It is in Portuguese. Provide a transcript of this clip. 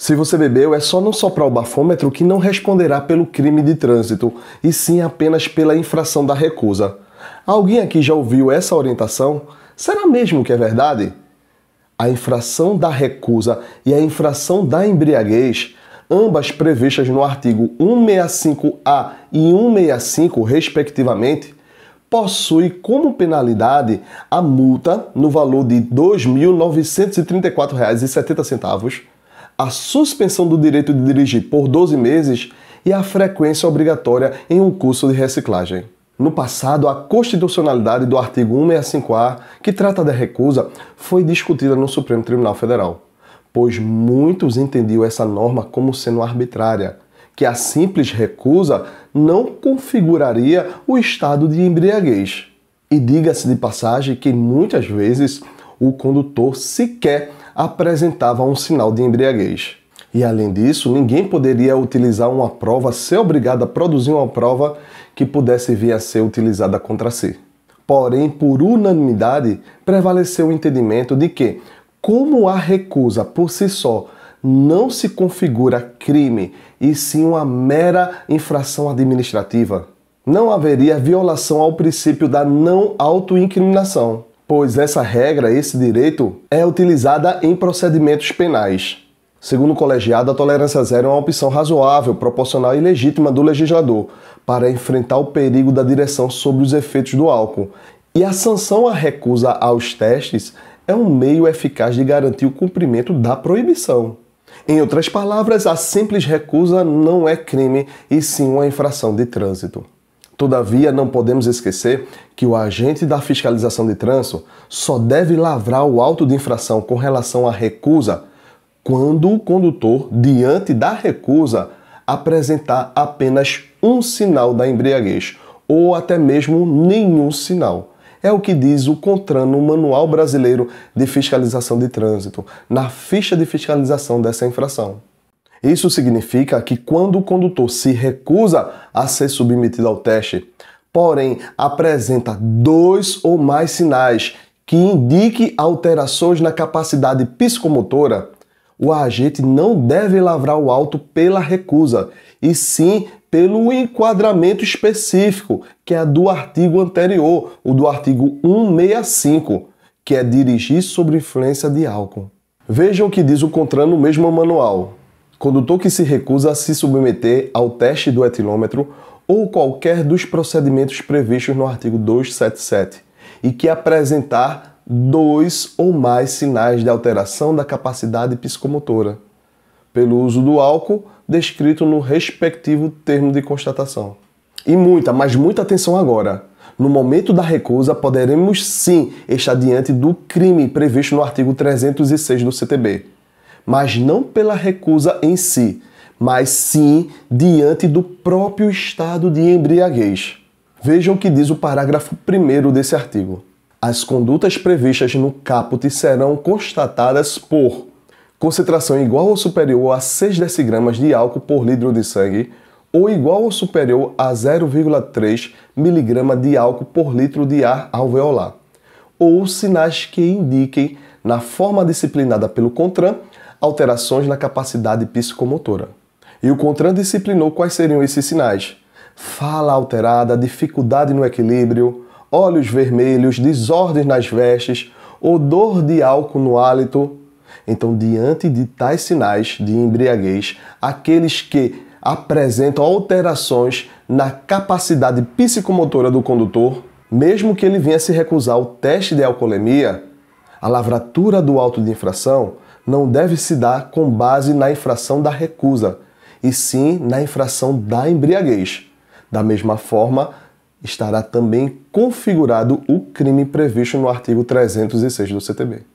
Se você bebeu, é só não soprar o bafômetro que não responderá pelo crime de trânsito, e sim apenas pela infração da recusa. Alguém aqui já ouviu essa orientação? Será mesmo que é verdade? A infração da recusa e a infração da embriaguez, ambas previstas no artigo 165A e 165, respectivamente, possui como penalidade a multa no valor de R$ 2.934,70 a suspensão do direito de dirigir por 12 meses e a frequência obrigatória em um curso de reciclagem. No passado, a constitucionalidade do artigo 165A, que trata da recusa, foi discutida no Supremo Tribunal Federal, pois muitos entendiam essa norma como sendo arbitrária, que a simples recusa não configuraria o estado de embriaguez. E diga-se de passagem que muitas vezes o condutor sequer apresentava um sinal de embriaguez. E além disso, ninguém poderia utilizar uma prova, ser obrigado a produzir uma prova que pudesse vir a ser utilizada contra si. Porém, por unanimidade, prevaleceu o entendimento de que, como a recusa por si só não se configura crime e sim uma mera infração administrativa, não haveria violação ao princípio da não autoincriminação pois essa regra, esse direito, é utilizada em procedimentos penais. Segundo o colegiado, a tolerância zero é uma opção razoável, proporcional e legítima do legislador para enfrentar o perigo da direção sobre os efeitos do álcool. E a sanção à recusa aos testes é um meio eficaz de garantir o cumprimento da proibição. Em outras palavras, a simples recusa não é crime e sim uma infração de trânsito. Todavia, não podemos esquecer que o agente da fiscalização de trânsito só deve lavrar o auto de infração com relação à recusa quando o condutor, diante da recusa, apresentar apenas um sinal da embriaguez ou até mesmo nenhum sinal. É o que diz o CONTRAN no Manual Brasileiro de Fiscalização de Trânsito, na ficha de fiscalização dessa infração. Isso significa que quando o condutor se recusa a ser submetido ao teste, porém apresenta dois ou mais sinais que indique alterações na capacidade psicomotora, o agente não deve lavrar o auto pela recusa, e sim pelo enquadramento específico, que é do artigo anterior, o do artigo 165, que é dirigir sobre influência de álcool. Vejam o que diz o CONTRAN no mesmo manual condutor que se recusa a se submeter ao teste do etilômetro ou qualquer dos procedimentos previstos no artigo 277 e que apresentar dois ou mais sinais de alteração da capacidade psicomotora pelo uso do álcool descrito no respectivo termo de constatação. E muita, mas muita atenção agora. No momento da recusa, poderemos sim estar diante do crime previsto no artigo 306 do CTB, mas não pela recusa em si, mas sim diante do próprio estado de embriaguez. Vejam o que diz o parágrafo 1 desse artigo. As condutas previstas no caput serão constatadas por concentração igual ou superior a 6 decigramas de álcool por litro de sangue ou igual ou superior a 0,3 miligrama de álcool por litro de ar alveolar, ou sinais que indiquem, na forma disciplinada pelo CONTRAN, alterações na capacidade psicomotora. E o Contran disciplinou quais seriam esses sinais: fala alterada, dificuldade no equilíbrio, olhos vermelhos, desordens nas vestes, odor de álcool no hálito. Então, diante de tais sinais de embriaguez, aqueles que apresentam alterações na capacidade psicomotora do condutor, mesmo que ele venha se recusar ao teste de alcoolemia, a lavratura do auto de infração não deve se dar com base na infração da recusa, e sim na infração da embriaguez. Da mesma forma, estará também configurado o crime previsto no artigo 306 do CTB.